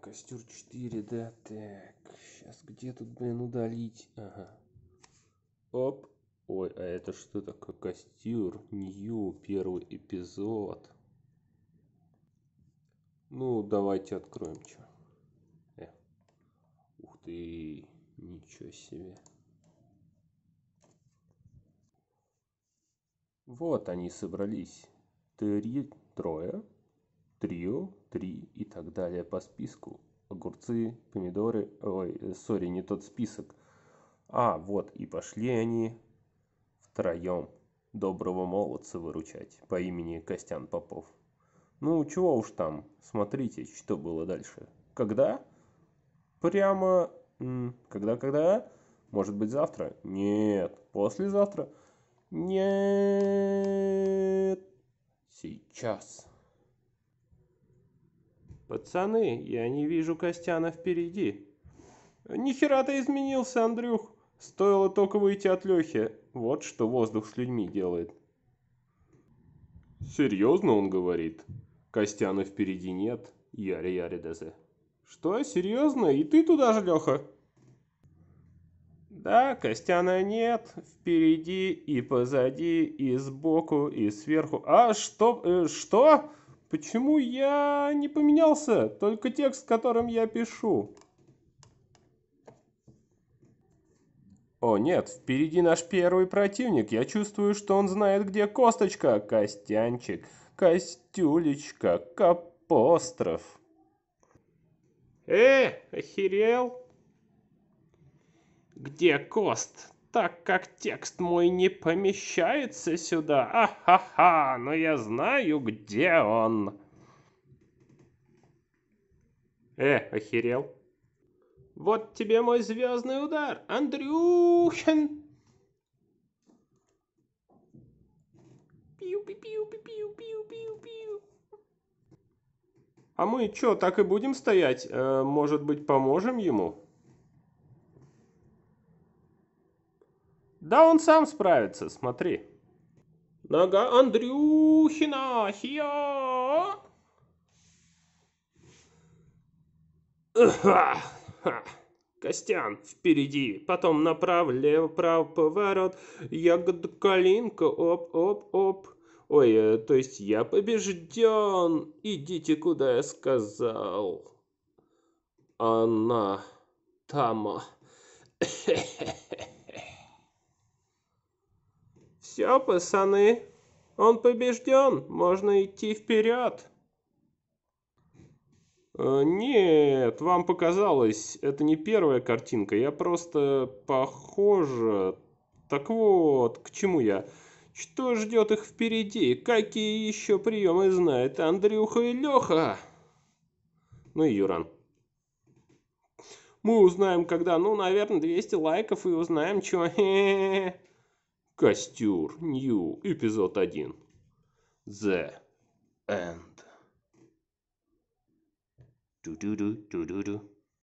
костер 4 да так сейчас где тут блин удалить ага оп ой а это что такое костер нью первый эпизод ну давайте откроем что э. ух ты ничего себе вот они собрались три трое трио, три и так далее по списку. Огурцы, помидоры, ой, сори, не тот список. А, вот, и пошли они втроем доброго молодца выручать по имени Костян Попов. Ну, чего уж там, смотрите, что было дальше. Когда? Прямо... Когда-когда? Может быть, завтра? Нет. Послезавтра? Нет. Сейчас. «Пацаны, я не вижу Костяна впереди». «Нихера ты изменился, Андрюх!» Стоило только выйти от Лехи. Вот что воздух с людьми делает. «Серьезно, он говорит?» «Костяна впереди нет, яри-яри дезе». «Что, серьезно? И ты туда же, Леха?» «Да, Костяна нет, впереди и позади, и сбоку, и сверху. А что? Э, что?» Почему я не поменялся? Только текст, которым я пишу. О нет, впереди наш первый противник. Я чувствую, что он знает, где косточка. Костянчик, костюлечка, капостров. Э, охерел? Где кост? так как текст мой не помещается сюда. Ахаха, но я знаю, где он. Э, охерел. Вот тебе мой звездный удар, Андрюхин. Пиу-пиу-пиу-пиу-пиу-пиу-пиу. А мы чё, так и будем стоять? Э, может быть, поможем ему? Да он сам справится, смотри. Нога Андрюхина, хия! Костян впереди, потом направо, лево, право, поворот, ягода, калинка, оп, оп, оп. Ой, э, то есть я побежден, идите куда я сказал. Она там. Все, пацаны, он побежден, можно идти вперед. А, нет, вам показалось, это не первая картинка, я просто похоже. Так вот, к чему я? Что ждет их впереди? Какие еще приемы знает Андрюха и Леха? Ну и Юран. Мы узнаем, когда, ну, наверное, 200 лайков и узнаем, что... Костюр, Нью, эпизод 1. The and. Do-do-do, do-do-do.